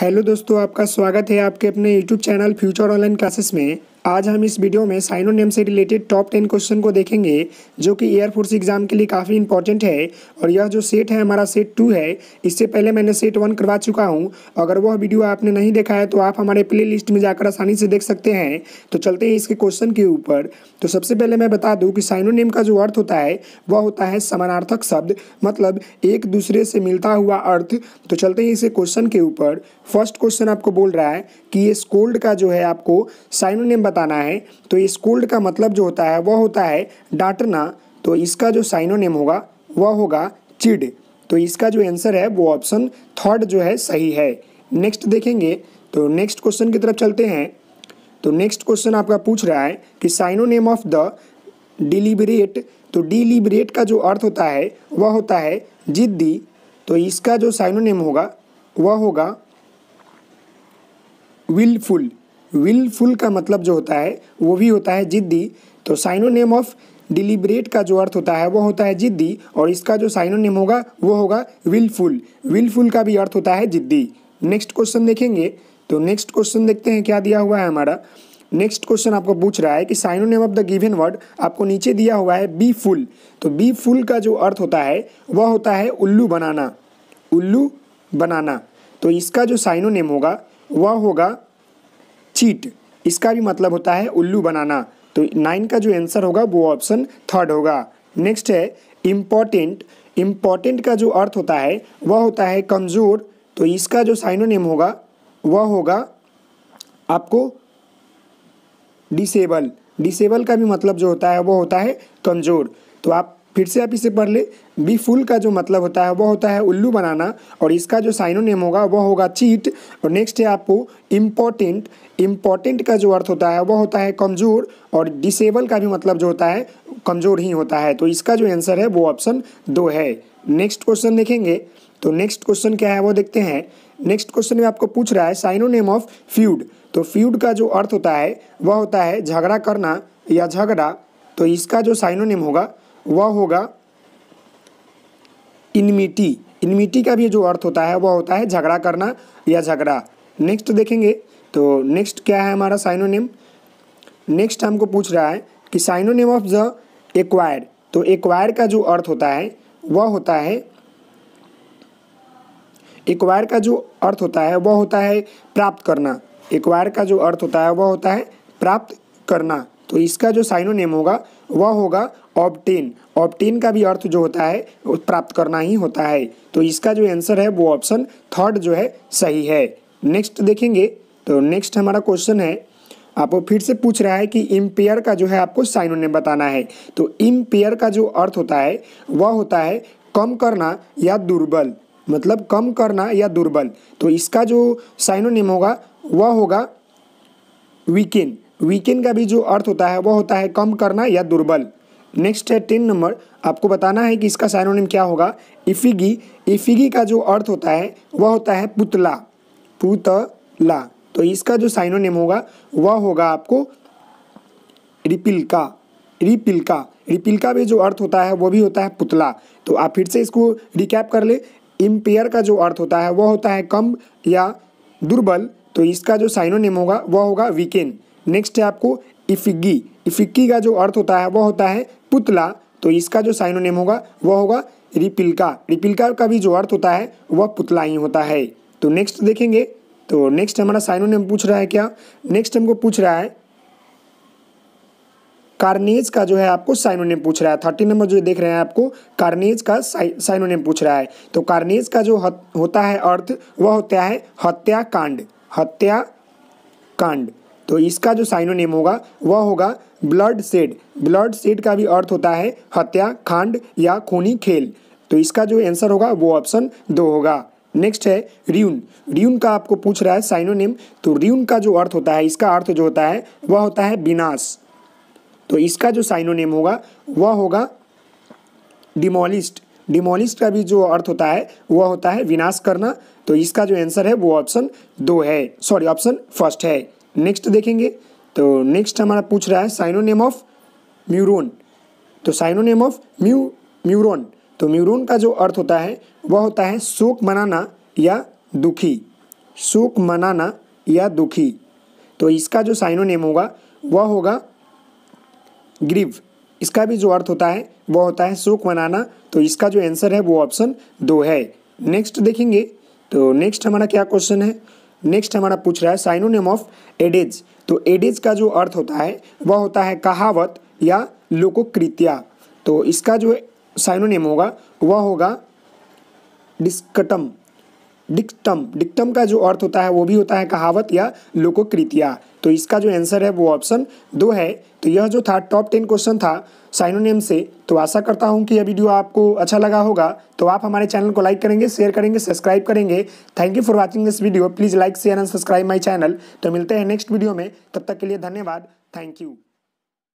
hello दोस्तों आपका स्वागत है आपके अपने YouTube channel Future Online classes में आज हम इस वीडियो में साइनोनेम से रिलेटेड टॉप टेन क्वेश्चन को देखेंगे जो कि एयरफोर्स एग्जाम के लिए काफ़ी इंपॉर्टेंट है और यह जो सेट है हमारा सेट टू है इससे पहले मैंने सेट वन करवा चुका हूं अगर वह वीडियो आपने नहीं देखा है तो आप हमारे प्ले लिस्ट में जाकर आसानी से देख सकते हैं तो चलते हैं इसके क्वेश्चन के ऊपर तो सबसे पहले मैं बता दूँ कि साइनोनेम का जो अर्थ होता है वह होता है समानार्थक शब्द मतलब एक दूसरे से मिलता हुआ अर्थ तो चलते हैं इसके क्वेश्चन के ऊपर फर्स्ट क्वेश्चन आपको बोल रहा है कि ये स्कोल्ड का जो है आपको साइनोनेम बताना है तो स्कूल्ड का मतलब जो होता है वह होता है डांटना तो इसका जो साइनोनेम होगा वह होगा चिड तो इसका जो आंसर है वो ऑप्शन थर्ड जो है सही है नेक्स्ट देखेंगे तो नेक्स्ट क्वेश्चन की तरफ चलते हैं तो नेक्स्ट क्वेश्चन आपका पूछ रहा है कि साइनोनेम ऑफ द डिलीबरेट तो डिलीबरेट का जो अर्थ होता है वह होता है जिद्दी तो इसका जो साइनोनेम होगा वह होगा विलफुल विलफुल का मतलब जो होता है वो भी होता है जिद्दी तो साइनोनेम ऑफ डिलीबरेट का जो अर्थ होता है वो होता है जिद्दी और इसका जो साइनोनेम होगा वो होगा विलफुल विलफुल का भी अर्थ होता है जिद्दी नेक्स्ट क्वेश्चन देखेंगे तो नेक्स्ट क्वेश्चन देखते हैं क्या दिया हुआ है हमारा नेक्स्ट क्वेश्चन आपको पूछ रहा है कि synonym of the given word आपको नीचे दिया हुआ है बी फुल तो बी फुल का जो अर्थ होता है वह होता है उल्लू बनाना उल्लू बनाना तो इसका जो साइनोनेम होगा वह होगा चीट इसका भी मतलब होता है उल्लू बनाना तो नाइन का जो आंसर होगा वो ऑप्शन थर्ड होगा नेक्स्ट है इम्पॉर्टेंट इम्पॉर्टेंट का जो अर्थ होता है वह होता है कमज़ोर तो इसका जो साइनोनेम होगा वह होगा आपको डिसेबल डिसेबल का भी मतलब जो होता है वो होता है कमज़ोर तो आप फिर से आप इसे पढ़ ले बी फुल का जो मतलब होता है वह होता है उल्लू बनाना और इसका जो साइनोनेम होगा वह होगा चीट और नेक्स्ट है आपको इम्पोर्टेंट इम्पोर्टेंट का जो अर्थ होता है वह होता है कमज़ोर और डिसेबल का भी मतलब जो होता है कमज़ोर ही होता है तो इसका जो आंसर है वो ऑप्शन दो है नेक्स्ट क्वेश्चन देखेंगे तो नेक्स्ट क्वेश्चन क्या है वो देखते हैं नेक्स्ट क्वेश्चन में आपको पूछ रहा है साइनो नेम ऑफ फ्यूड तो फ्यूड का जो अर्थ होता है वह होता है झगड़ा करना या झगड़ा तो इसका जो साइनो नेम होगा वह होगा इनमिटी इनमिटी का भी जो अर्थ होता है वह होता है झगड़ा करना या झगड़ा नेक्स्ट देखेंगे तो नेक्स्ट क्या है हमारा साइनोनेम नेक्स्ट हमको पूछ रहा है कि साइनोनेम ऑफ द एक्वायर तो एक्वायर का जो अर्थ होता है वह होता है एक्वायर का जो अर्थ होता है वह होता है प्राप्त करना एक्वायर का जो अर्थ होता है वह होता है प्राप्त करना तो इसका जो साइनोनेम होगा वह होगा ऑप्टेन ऑप्टेन का भी अर्थ जो होता है प्राप्त करना ही होता है तो इसका जो आंसर है वो ऑप्शन थर्ड जो है सही है नेक्स्ट देखेंगे तो नेक्स्ट हमारा क्वेश्चन है आपको फिर से पूछ रहा है कि इम्पेयर का जो है आपको साइन उन्हें बताना है तो इम्पेयर का जो अर्थ होता है वह होता है कम करना या दुर्बल मतलब कम करना या दुर्बल तो इसका जो साइनोनिम होगा वह होगा वीकेंड वीकेंड का भी जो अर्थ होता है वह होता है कम करना या दुर्बल नेक्स्ट है टेन नंबर आपको बताना है कि इसका साइनोनिम क्या होगा इफिगी इफिगी का जो अर्थ होता है वह होता है पुतला पुतला तो इसका जो साइनोनिम होगा वह होगा आपको रिपिलका रिपिलका रिपिलका भी जो अर्थ होता है वह भी होता है पुतला तो आप फिर से इसको रिकैप कर ले इम्पेयर का जो अर्थ होता है वह होता है कम या दुर्बल तो इसका जो साइनोनिम होगा वह होगा वीकेन नेक्स्ट है आपको इफिगी इफिक्की का जो अर्थ होता है वह होता है पुतला तो इसका जो साइनोनेम होगा वह होगा रिपिल्का रिपिल्का का भी जो अर्थ होता है वह पुतला ही होता है तो नेक्स्ट देखेंगे तो नेक्स्ट हमारा साइनोनेम पूछ रहा है क्या नेक्स्ट हमको पूछ रहा है कार्नेज का जो है आपको साइनोनेम पूछ रहा है थर्टी नंबर जो देख रहे हैं आपको कार्नेज का साइनोनेम पूछ रहा है तो कार्नेज का जो हत, होता है अर्थ वह होता है हत्याकांड हत्याकांड तो इसका जो साइनोनेम होगा वह होगा ब्लड सेड ब्लड सेड का भी अर्थ होता है हत्या खांड या खूनी खेल तो इसका जो आंसर होगा वो ऑप्शन दो होगा नेक्स्ट है रियून रियून का आपको पूछ रहा है साइनोनिम तो रियून का जो अर्थ होता है इसका अर्थ जो होता है वह होता है विनाश तो इसका जो साइनोनिम होगा वह होगा डिमोलिस्ट डिमोलिस्ट का भी जो अर्थ होता है वह होता है विनाश करना तो इसका जो आंसर है वो ऑप्शन दो है सॉरी ऑप्शन फर्स्ट है नेक्स्ट देखेंगे तो नेक्स्ट हमारा पूछ रहा है साइनोनेम ऑफ म्यूरोन तो साइनोनेम ऑफ म्यू म्यूरोन तो म्यूरोन का जो अर्थ होता है वह होता है शोक मनाना या दुखी शोक मनाना या दुखी तो इसका जो साइनोनेम होगा वह होगा ग्रीव इसका भी जो अर्थ होता है वह होता है शोक मनाना तो इसका जो आंसर है वो ऑप्शन दो है नेक्स्ट देखेंगे तो नेक्स्ट हमारा क्या क्वेश्चन है नेक्स्ट हमारा पूछ रहा है साइनोनेम ऑफ एडेज तो एडिज का जो अर्थ होता है वह होता है कहावत या लोकोकृत्या तो इसका जो साइनोनेम होगा वह होगा डिस्कटम डिक्टम डिक्टम का जो अर्थ होता है वो भी होता है कहावत या लोकोकृतिया तो इसका जो आंसर है वो ऑप्शन दो है तो यह जो था टॉप टेन क्वेश्चन था साइनोनेम से तो आशा करता हूँ कि यह वीडियो आपको अच्छा लगा होगा तो आप हमारे चैनल को लाइक करेंगे शेयर करेंगे सब्सक्राइब करेंगे thank you for watching this video please like share and subscribe my channel तो मिलते हैं नेक्स्ट वीडियो में तब तक के लिए धन्यवाद थैंक यू